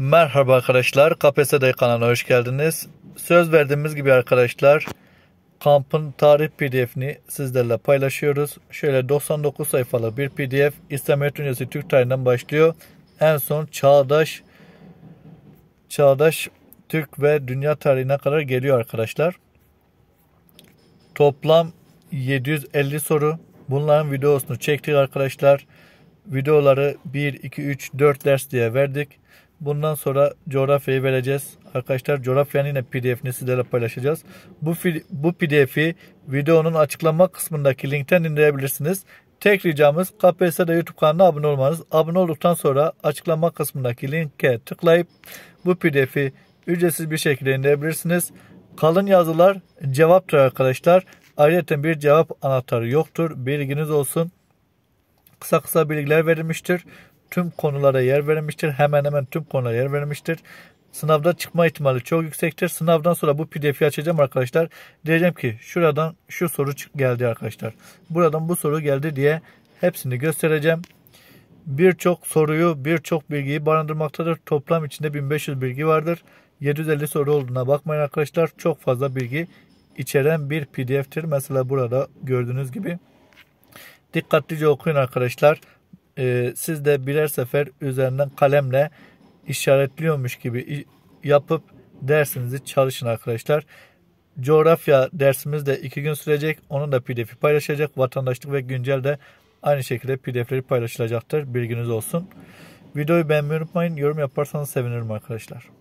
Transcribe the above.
Merhaba arkadaşlar, KPSD kanalına hoş geldiniz. Söz verdiğimiz gibi arkadaşlar, kampın tarih pdf'ini sizlerle paylaşıyoruz. Şöyle 99 sayfalı bir pdf, İslam Üniversitesi Türk tarihinden başlıyor. En son çağdaş, çağdaş Türk ve dünya tarihine kadar geliyor arkadaşlar. Toplam 750 soru. Bunların videosunu çektik arkadaşlar. Videoları 1, 2, 3, 4 ders diye verdik. Bundan sonra coğrafyayı vereceğiz. Arkadaşlar coğrafyanın yine pdf'ini sizlerle paylaşacağız. Bu, bu pdf'i videonun açıklama kısmındaki linkten indirebilirsiniz. Tek ricamız KPSS'de YouTube kanalına abone olmanız. Abone olduktan sonra açıklama kısmındaki linke tıklayıp bu pdf'i ücretsiz bir şekilde indirebilirsiniz. Kalın yazılar cevaptır arkadaşlar. Ayrıca bir cevap anahtarı yoktur. Bilginiz olsun kısa kısa bilgiler verilmiştir. Tüm konulara yer verilmiştir. Hemen hemen tüm konulara yer verilmiştir. Sınavda çıkma ihtimali çok yüksektir. Sınavdan sonra bu PDF'yi açacağım arkadaşlar. Diyeceğim ki şuradan şu soru geldi arkadaşlar. Buradan bu soru geldi diye hepsini göstereceğim. Birçok soruyu, birçok bilgiyi barındırmaktadır. Toplam içinde 1500 bilgi vardır. 750 soru olduğuna bakmayın arkadaşlar. Çok fazla bilgi içeren bir pdf'tir. Mesela burada gördüğünüz gibi. Dikkatlice okuyun arkadaşlar. Ee, siz de birer sefer üzerinden kalemle işaretliyormuş gibi yapıp dersinizi çalışın arkadaşlar. Coğrafya dersimiz de iki gün sürecek. Onun da pdf'i paylaşacak. Vatandaşlık ve güncel de aynı şekilde pdf'leri paylaşılacaktır. Bilginiz olsun. Videoyu beğenmeyi unutmayın. Yorum yaparsanız sevinirim arkadaşlar.